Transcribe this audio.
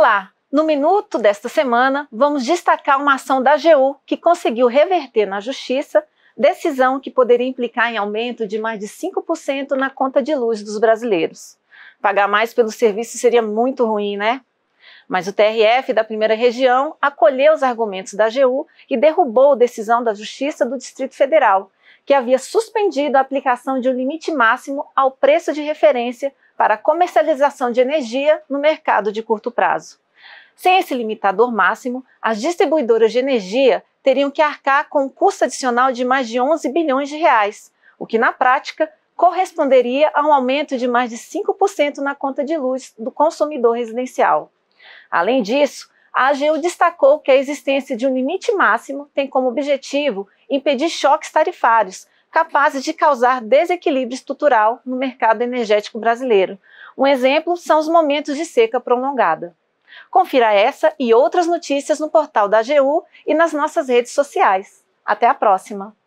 Olá! No minuto desta semana, vamos destacar uma ação da AGU que conseguiu reverter na Justiça decisão que poderia implicar em aumento de mais de 5% na conta de luz dos brasileiros. Pagar mais pelo serviço seria muito ruim, né? Mas o TRF da primeira região acolheu os argumentos da AGU e derrubou a decisão da Justiça do Distrito Federal, que havia suspendido a aplicação de um limite máximo ao preço de referência para a comercialização de energia no mercado de curto prazo. Sem esse limitador máximo, as distribuidoras de energia teriam que arcar com um custo adicional de mais de 11 bilhões de reais, o que na prática corresponderia a um aumento de mais de 5% na conta de luz do consumidor residencial. Além disso, a AGU destacou que a existência de um limite máximo tem como objetivo impedir choques tarifários, capazes de causar desequilíbrio estrutural no mercado energético brasileiro. Um exemplo são os momentos de seca prolongada. Confira essa e outras notícias no portal da AGU e nas nossas redes sociais. Até a próxima!